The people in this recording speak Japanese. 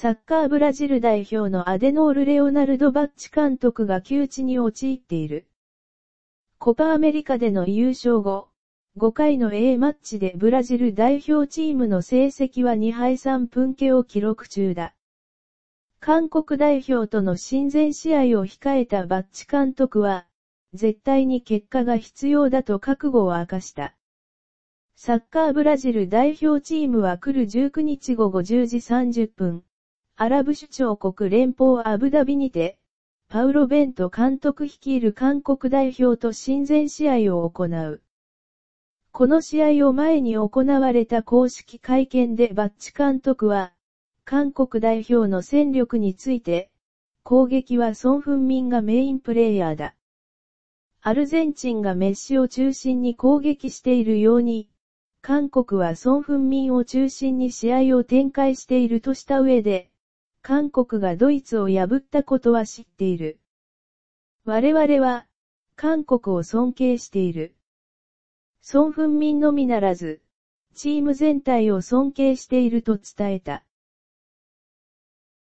サッカーブラジル代表のアデノール・レオナルド・バッチ監督が窮地に陥っている。コパアメリカでの優勝後、5回の A マッチでブラジル代表チームの成績は2敗3分家を記録中だ。韓国代表との親善試合を控えたバッチ監督は、絶対に結果が必要だと覚悟を明かした。サッカーブラジル代表チームは来る19日午後10時30分、アラブ首長国連邦アブダビにて、パウロ・ベント監督率いる韓国代表と親善試合を行う。この試合を前に行われた公式会見でバッチ監督は、韓国代表の戦力について、攻撃はソン・フンミンがメインプレイヤーだ。アルゼンチンがメッシを中心に攻撃しているように、韓国はソン・フンミンを中心に試合を展開しているとした上で、韓国がドイツを破ったことは知っている。我々は、韓国を尊敬している。孫文民のみならず、チーム全体を尊敬していると伝えた。